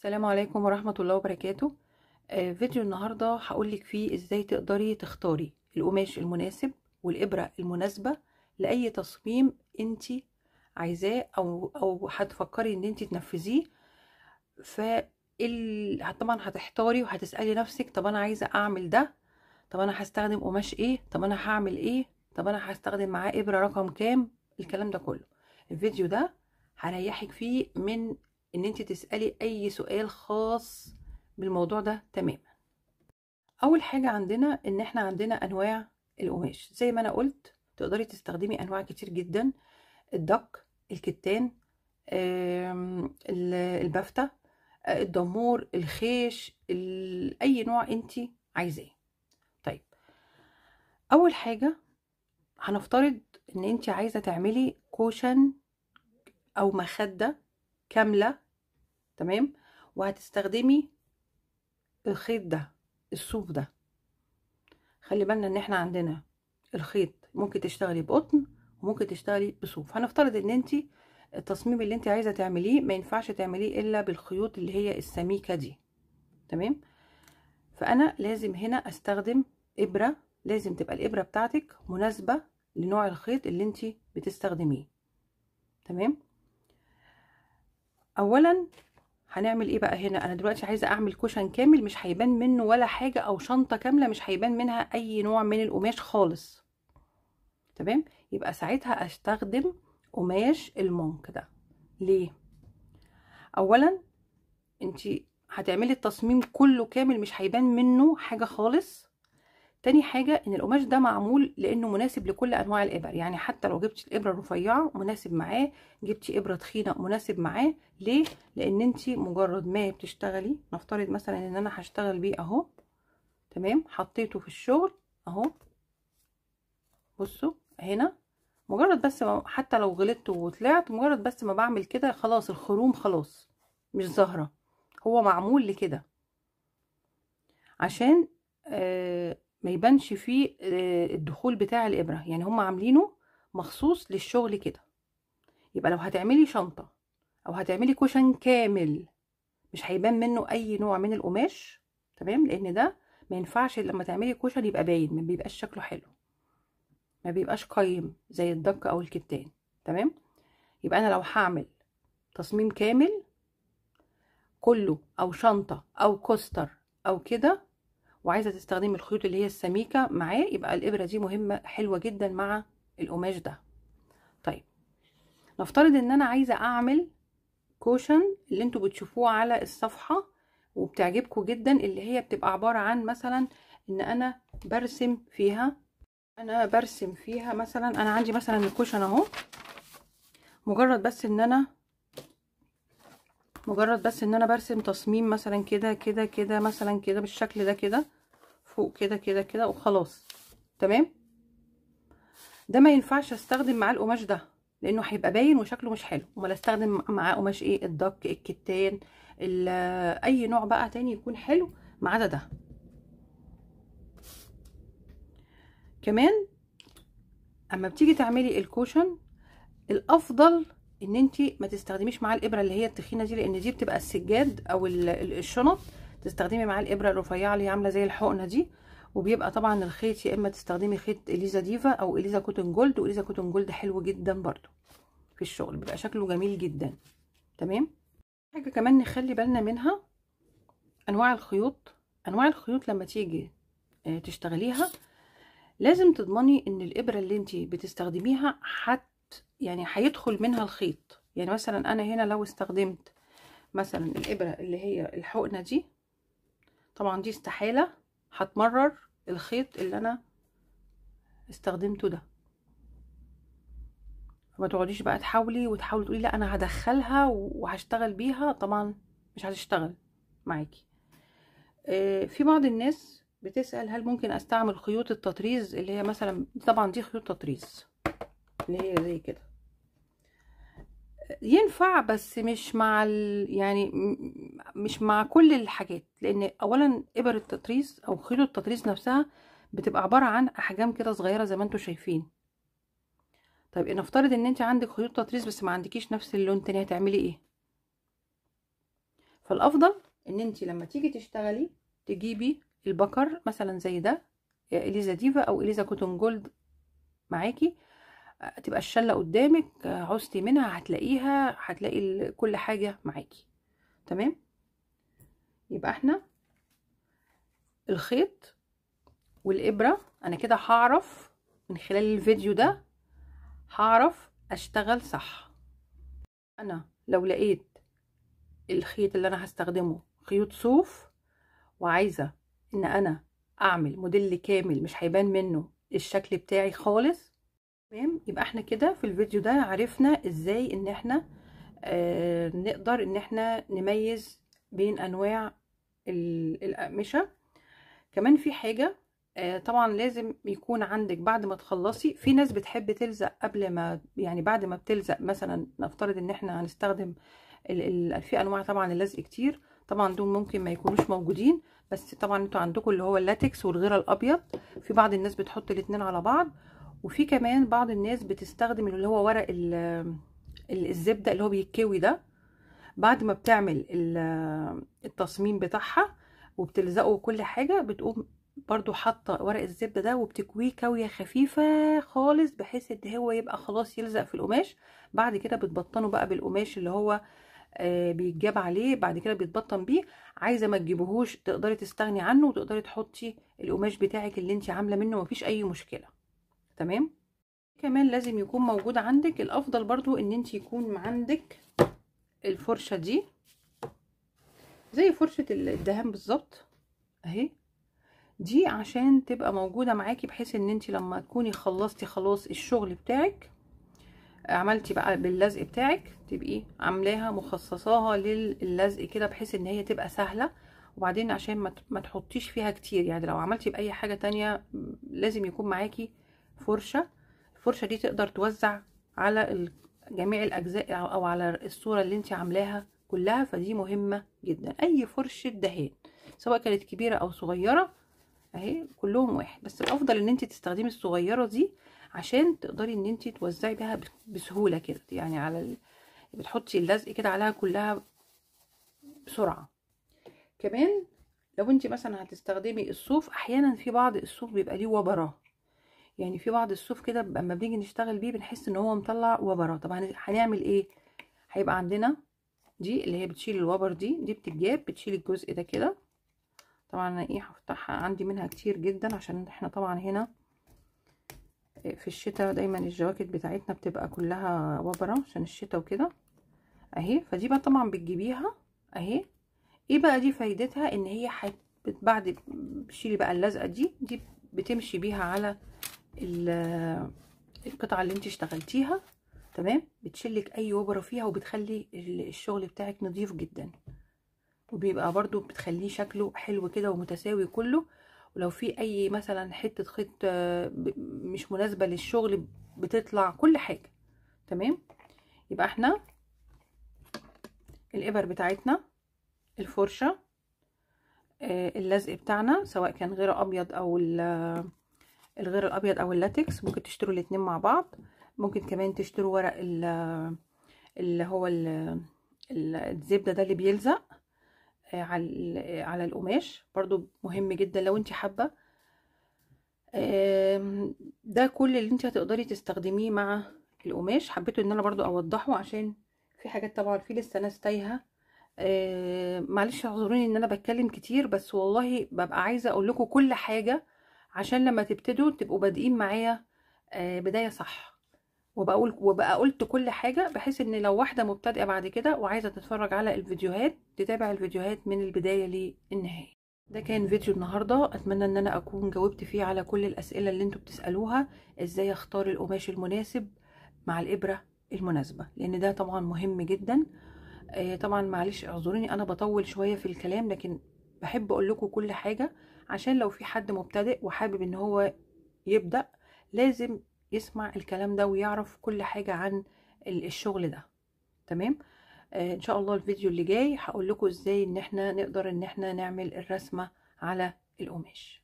السلام عليكم ورحمة الله وبركاته آه فيديو النهاردة هقولك فيه ازاي تقدري تختاري القماش المناسب والإبرة المناسبة لأي تصميم انت عايزاه أو, أو هتفكري ان انت تنفذيه ف فال... طبعا هتحتاري وهتسألي نفسك طب انا عايزة اعمل ده طب انا هستخدم قماش ايه طب انا هعمل ايه طب انا هستخدم معاه إبرة رقم كام الكلام ده كله الفيديو ده هريحك فيه من ان انت تسالي اي سؤال خاص بالموضوع ده تماما اول حاجه عندنا ان احنا عندنا انواع القماش زي ما انا قلت تقدري تستخدمي انواع كتير جدا الدك الكتان البفتة آه، الدمور الخيش اي نوع انت عايزاه طيب اول حاجه هنفترض ان انت عايزه تعملي كوشن او مخده كامله تمام وهتستخدمي الخيط ده الصوف ده خلي بالنا ان احنا عندنا الخيط ممكن تشتغلي بقطن وممكن تشتغلي بصوف هنفترض ان انت التصميم اللي انت عايزه تعمليه ما ينفعش تعمليه الا بالخيوط اللي هي السميكه دي تمام فانا لازم هنا استخدم ابره لازم تبقى الابره بتاعتك مناسبه لنوع الخيط اللي انت بتستخدميه تمام اولا هنعمل ايه بقى هنا انا دلوقتي عايزه اعمل كوشن كامل مش هيبان منه ولا حاجه او شنطه كامله مش هيبان منها اي نوع من القماش خالص تمام يبقى ساعتها استخدم قماش المونك ده ليه اولا انت هتعملي التصميم كله كامل مش هيبان منه حاجه خالص تاني حاجة ان القماش ده معمول لانه مناسب لكل انواع الابر يعني حتى لو جبتي الابرة الرفيعة مناسب معاه جبتي ابرة تخينة مناسب معاه ليه لان انت مجرد ما بتشتغلي نفترض مثلا ان انا هشتغل بيه اهو تمام حطيته في الشغل اهو بصوا هنا مجرد بس ما حتى لو غلطت وطلعت مجرد بس ما بعمل كده خلاص الخروم خلاص مش ظاهرة هو معمول لكده عشان آه ما يبانش فيه آه، الدخول بتاع الابره يعني هم عاملينه مخصوص للشغل كده يبقى لو هتعملي شنطه او هتعملي كوشن كامل مش هيبان منه اي نوع من القماش تمام لان ده ما ينفعش لما تعملي كوشن يبقى باين ما بيبقاش شكله حلو ما بيبقاش قيم زي الدك او الكتان تمام يبقى انا لو هعمل تصميم كامل كله او شنطه او كوستر او كده وعايزه تستخدمي الخيوط اللي هي السميكه معاه يبقى الابره دي مهمه حلوه جدا مع القماش ده طيب نفترض ان انا عايزه اعمل كوشن اللي انتوا بتشوفوه على الصفحه وبتعجبكم جدا اللي هي بتبقى عباره عن مثلا ان انا برسم فيها انا برسم فيها مثلا انا عندي مثلا الكوشن اهو مجرد بس ان انا مجرد بس ان انا برسم تصميم مثلا كده كده كده مثلا كده بالشكل ده كده فوق كده كده كده وخلاص تمام ده ما ينفعش استخدم معاه القماش ده لانه هيبقى باين وشكله مش حلو امال استخدم معاه قماش ايه الدك الكتان اي نوع بقى تاني يكون حلو ما عدا ده كمان اما بتيجي تعملي الكوشن الافضل ان انت ما تستخدميش معاه الابره اللي هي التخينه دي لان دي بتبقى السجاد او الشنط تستخدمي معاه الابره الرفيعه اللي هي عامله زي الحقنه دي وبيبقى طبعا الخيط يا اما تستخدمي خيط اليزا ديفا او اليزا كوتن جولد واليزا كوتن جولد حلو جدا برده في الشغل بيبقى شكله جميل جدا تمام حاجه كمان نخلي بالنا منها انواع الخيوط انواع الخيوط لما تيجي آه، تشتغليها لازم تضمني ان الابره اللي انت بتستخدميها حتى يعني هيدخل منها الخيط يعني مثلا انا هنا لو استخدمت مثلا الابره اللي هي الحقنه دي طبعا دي استحاله هتمرر الخيط اللي انا استخدمته ده ما تقعديش بقى تحاولي وتحاولي تقولي لا انا هدخلها وهشتغل بيها طبعا مش هتشتغل معاكي آه، في بعض الناس بتسال هل ممكن استعمل خيوط التطريز اللي هي مثلا طبعا دي خيوط تطريز اللي هي زي كده ينفع بس مش مع ال... يعني مش مع كل الحاجات لان اولا ابر التطريز او خيط التطريز نفسها بتبقى عباره عن احجام كده صغيره زي ما انتم شايفين طيب نفترض ان انت عندك خيوط تطريز بس ما عندكيش نفس اللون تاني هتعملي ايه فالافضل ان انت لما تيجي تشتغلي تجيبي البكر مثلا زي ده اليزا ديفا او اليزا كوتون جولد معاكي تبقى الشله قدامك عوزتي منها هتلاقيها هتلاقي كل حاجه معاكي تمام يبقى احنا الخيط والابره انا كده هعرف من خلال الفيديو ده هعرف اشتغل صح انا لو لقيت الخيط اللي انا هستخدمه خيوط صوف وعايزه ان انا اعمل موديل كامل مش هيبان منه الشكل بتاعي خالص تمام يبقى احنا كده في الفيديو ده عرفنا ازاي ان احنا آه، نقدر ان احنا نميز بين انواع الاقمشه كمان في حاجه آه، طبعا لازم يكون عندك بعد ما تخلصي في ناس بتحب تلزق قبل ما يعني بعد ما بتلزق مثلا نفترض ان احنا هنستخدم في انواع طبعا اللزق كتير طبعا دول ممكن ما يكونوش موجودين بس طبعا انتوا عندكم اللي هو اللاتكس والغيره الابيض في بعض الناس بتحط الاتنين على بعض وفي كمان بعض الناس بتستخدم اللي هو ورق الزبدة اللي هو بيتكوي ده بعد ما بتعمل التصميم بتاعها وبتلزقه كل حاجة بتقوم برضو حاطة ورق الزبدة ده وبتكويه كوية خفيفة خالص بحيث ان هو يبقى خلاص يلزق في القماش بعد كده بتبطنه بقى بالقماش اللي هو آه، بيتجاب عليه بعد كده بيتبطن بيه عايزه ما تجيبهوش تقدري تستغني عنه وتقدري تحطي القماش بتاعك اللي انت عامله منه مفيش اي مشكله تمام كمان لازم يكون موجود عندك الافضل برضو ان انت يكون عندك الفرشه دي زي فرشه الدهان بالظبط اهي دي عشان تبقى موجوده معاكي بحيث ان انت لما تكوني خلصتي خلاص الشغل بتاعك عملتي بقى باللزق بتاعك تبقي عاملاها مخصصاها للزق كده بحيث ان هي تبقى سهله وبعدين عشان ما تحطيش فيها كتير يعني لو عملتي باي حاجه تانية لازم يكون معاكي فرشة الفرشة دي تقدر توزع على جميع الأجزاء أو على الصورة اللي انت عاملاها كلها فدي مهمة جدا أي فرشة دهان سواء كانت كبيرة أو صغيرة اهي كلهم واحد بس الأفضل ان انت تستخدمي الصغيرة دي عشان تقدري ان انت توزعي بها بسهولة كده يعني على ال... بتحطي اللزق كده عليها كلها بسرعة كمان لو انت مثلا هتستخدمي الصوف احيانا في بعض الصوف بيبقى ليه وبره يعني في بعض الصوف كده لما بنيجي نشتغل بيه بنحس ان هو مطلع وبره طبعا هنعمل ايه هيبقى عندنا دي اللي هي بتشيل الوبر دي دي بتتجاب بتشيل الجزء ده كده طبعا انا ايه هفتحها عندي منها كتير جدا عشان احنا طبعا هنا آه، في الشتاء دايما الجواكت بتاعتنا بتبقى كلها وبره عشان الشتاء وكده اهي فدي بقى طبعا بتجيبيها اهي ايه بقى دي فايدتها ان هي بعد بتشيلي بقى اللزقه دي دي بتمشي بيها على القطعه اللي انت اشتغلتيها تمام بتشلك اي وبره فيها وبتخلي الشغل بتاعك نظيف جدا وبيبقى برضو بتخليه شكله حلو كده ومتساوي كله ولو في اي مثلا حته خيط آه، مش مناسبه للشغل بتطلع كل حاجه تمام يبقى احنا الابر بتاعتنا الفرشه آه، اللزق بتاعنا سواء كان غير ابيض او الغير الابيض او اللاتكس ممكن تشتروا الاتنين مع بعض ممكن كمان تشتروا ورق اللي هو الزبده ده اللي بيلزق آه، على على القماش برضو مهم جدا لو انت حابه ده كل اللي انت هتقدري تستخدميه مع القماش حبيت ان انا برضو اوضحه عشان في حاجات طبعا في لسه ناس تايهه معلش اعذروني ان انا بتكلم كتير بس والله ببقى عايزه اقول لكم كل حاجه عشان لما تبتدوا تبقوا بادئين معايا آه، بدايه صح وبقول وبقى قلت كل حاجه بحيث ان لو واحده مبتدئه بعد كده وعايزه تتفرج على الفيديوهات تتابع الفيديوهات من البدايه للنهايه ده كان فيديو النهارده اتمنى ان انا اكون جاوبت فيه على كل الاسئله اللي انتوا بتسالوها ازاي اختار القماش المناسب مع الابره المناسبه لان ده طبعا مهم جدا آه، طبعا معلش اعذروني انا بطول شويه في الكلام لكن بحب اقول لكم كل حاجه عشان لو في حد مبتدئ وحابب ان هو يبدا لازم يسمع الكلام ده ويعرف كل حاجه عن الشغل ده تمام آه ان شاء الله الفيديو اللي جاي هقول لكم ازاي ان احنا نقدر ان احنا نعمل الرسمه على القماش